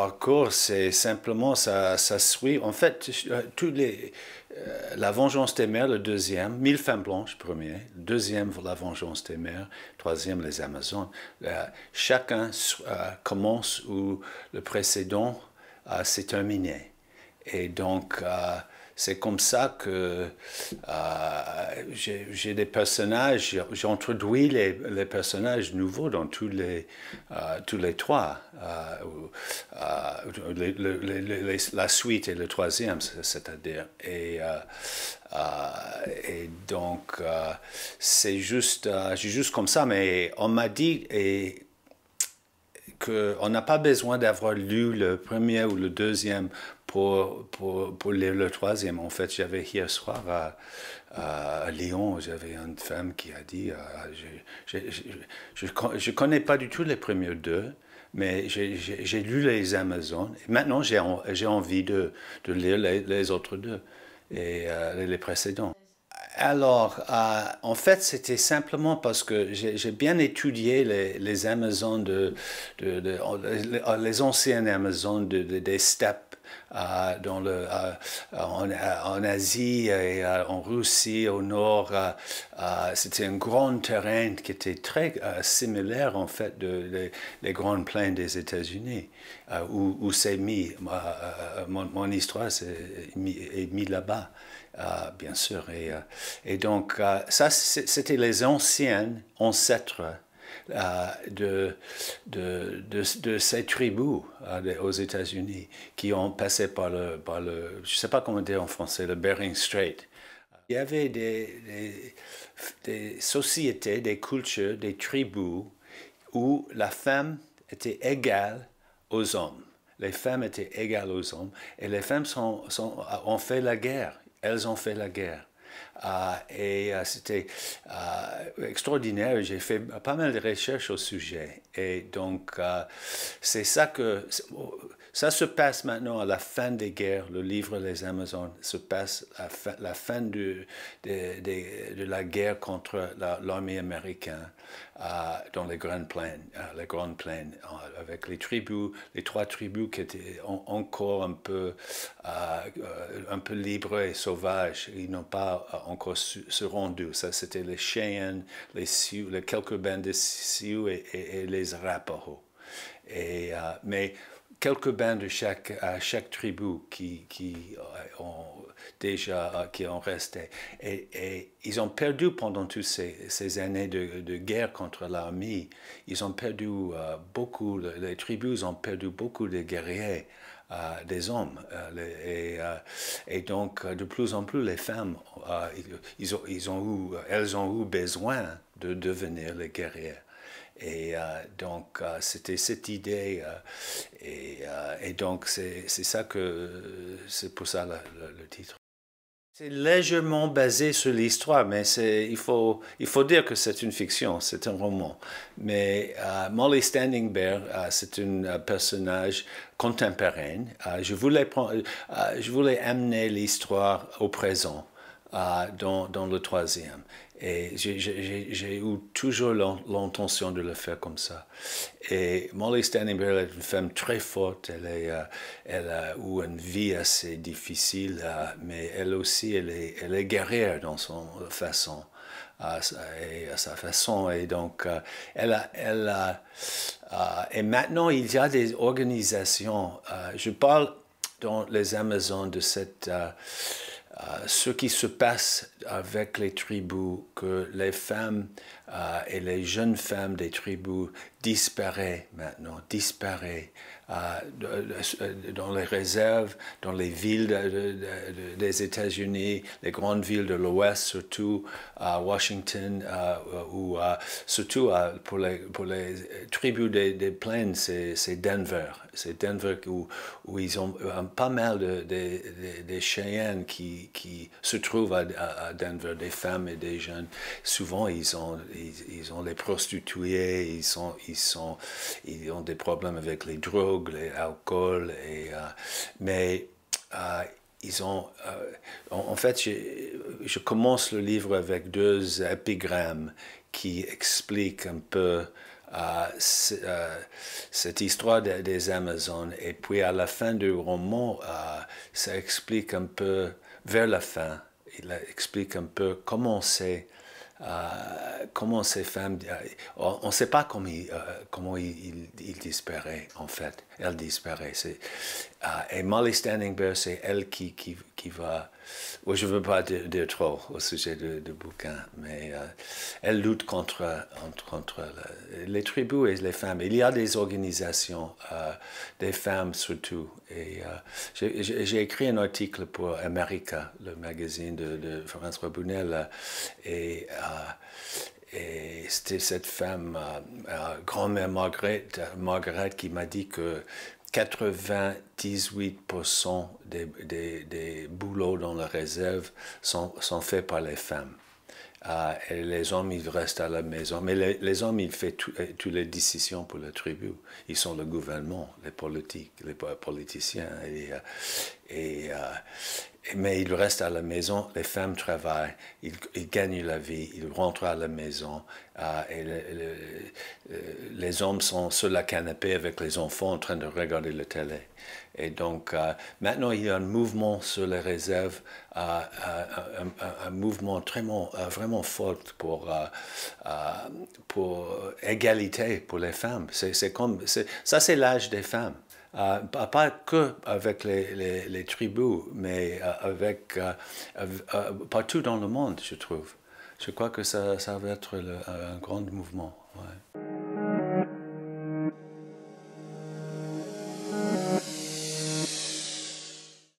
parcours, c'est simplement, ça, ça suit. En fait, euh, tous les, euh, La vengeance des mers, le deuxième, Mille femmes blanches, premier, deuxième, La vengeance des mers, troisième, Les Amazones. Euh, chacun commence où le précédent s'est terminé. Et donc, c'est comme ça que euh, j'ai des personnages, j'introduis les, les, personnages nouveaux dans tous les, euh, tous les trois. Euh, la suite et le troisième, c'est-à-dire. Et, et donc, c'est juste, juste comme ça, mais on m'a dit, et on n'a pas besoin d'avoir lu le premier ou le deuxième pour, pour, pour lire le troisième. En fait, j'avais hier soir à, Lyon, j'avais une femme qui a dit, euh, je ne connais pas du tout les premiers deux, mais j'ai lu les Amazones. Et maintenant, j'ai envie de, de lire les, autres deux et euh, les précédents alors, euh, en fait, c'était simplement parce que j'ai bien étudié les, les Amazons, de, de, les anciennes Amazons des steppes dans le, en, en, Asie et en Russie, au nord. C'était un grand terrain qui était très euh, similaire en fait de, les grandes plaines des États-Unis, euh, où, où c'est mis, euh, mon, histoire est mis, là-bas. bien sûr. Et, et donc, ça, c'était les anciens ancêtres euh, de, de, de, ces tribus hein, aux États-Unis qui ont passé par le, par le je ne sais pas comment dire en français, le Bering Strait. Il y avait des, des, sociétés, des cultures, des tribus où la femme était égale aux hommes. Les femmes étaient égales aux hommes et les femmes sont, ont fait la guerre. Elles ont fait la guerre. Euh, et euh, c'était euh, extraordinaire. J'ai fait pas mal de recherches au sujet. Et donc, c'est ça que oh, ça se passe maintenant à la fin des guerres. Le livre Les Amazones se passe à la fin de, la guerre contre l'armée américaine euh, dans les Grandes Plaines, euh, les Grandes Plaines avec les tribus, les trois tribus qui étaient encore un peu, euh, un peu libres et sauvages. Ils n'ont pas encore se rendu. Ça, c'était les Cheyennes, les Sioux, les quelques bandes de Sioux et, les Arapaho. Et, mais quelques bains de chaque, à chaque tribu qui, qui euh, ont déjà euh, qui ont resté. Et, ils ont perdu pendant toutes ces, années de, guerre contre l'armée. Ils ont perdu euh, beaucoup, les tribus ont perdu beaucoup de guerriers, des hommes. et, et, donc, de plus en plus, les femmes, ils, ont, ils ont elles ont eu besoin de devenir les guerrières. Et euh, donc, euh, c'était cette idée. Euh, et, donc, c'est ça que. C'est pour ça le, titre. C'est légèrement basé sur l'histoire, mais il faut, il faut dire que c'est une fiction, c'est un roman. Mais Molly Standing Bear, c'est un personnage contemporain. je, voulais je voulais amener l'histoire au présent dans, dans le troisième. Et j'ai eu toujours l'intention de le faire comme ça. Et Molly Stanley est une femme très forte. Elle, est, euh, elle a eu une vie assez difficile, euh, mais elle aussi, elle est, elle est guerrière dans son façon. À, sa façon. Et donc, euh, elle a, elle a, et maintenant, il y a des organisations. je parle dans les Amazones de cette euh, ce qui se passe avec les tribus, que les femmes euh, et les jeunes femmes des tribus disparaît maintenant, disparaît euh, euh, dans les réserves, dans les villes des États-Unis, les grandes villes de l'Ouest, surtout à Washington, euh, ou surtout pour, les, pour les tribus des, plaines, c'est Denver. C'est Denver où, ils ont pas mal de, des Cheyennes qui, se trouvent à, Denver, des femmes et des jeunes. Souvent, ils ont, ils, ils ont les prostituées, ils sont ils ont des problèmes avec les drogues, l'alcool, euh, mais euh, ils ont, euh, en, fait, je, commence le livre avec deux épigrammes qui expliquent un peu cette histoire des Amazones. Et puis à la fin du roman, ça explique un peu, vers la fin, il explique un peu comment c'est euh, comment ces femmes, euh, on ne sait pas euh, comment, ils, comment disparaissent en fait. Elles disparaissent. et Molly Standing Bear, c'est elle qui, qui, qui va. ou je ne veux pas dire, trop au sujet de bouquin, mais euh, elle lutte contre, contre les tribus et les femmes. Il y a des organisations, euh, des femmes surtout. Et euh, j'ai écrit un article pour America, le magazine de, de François et, c'était cette femme, grand-mère Margaret, qui m'a dit que 98% des, des, des, boulots dans la réserve sont, sont faits par les femmes. Ah, les hommes, ils restent à la maison. Mais les, les hommes, ils font euh, toutes les décisions pour la tribu. Ils sont le gouvernement, les politiques, les politiciens. Et, euh, et, euh, mais il reste à la maison, les femmes travaillent, ils, gagnent la vie, ils rentrent à la maison, euh, et euh, les hommes sont sur la canapé avec les enfants en train de regarder la télé. Et donc euh, maintenant, il y a un mouvement sur les réserves, un, mouvement vraiment fort pour, pour égalité pour les femmes. C'est, comme, ça, c'est l'âge des femmes. Euh, pas que avec les, tribus, mais euh, avec, euh, partout dans le monde, je trouve. Je crois que ça, va être un grand mouvement.